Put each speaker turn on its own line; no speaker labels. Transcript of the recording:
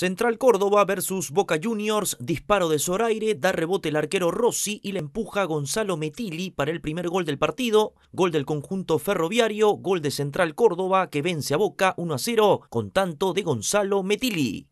Central Córdoba versus Boca Juniors, disparo de Zoraire, da rebote el arquero Rossi y le empuja Gonzalo Metilli para el primer gol del partido, gol del conjunto ferroviario, gol de Central Córdoba que vence a Boca 1 a 0 con tanto de Gonzalo Metilli.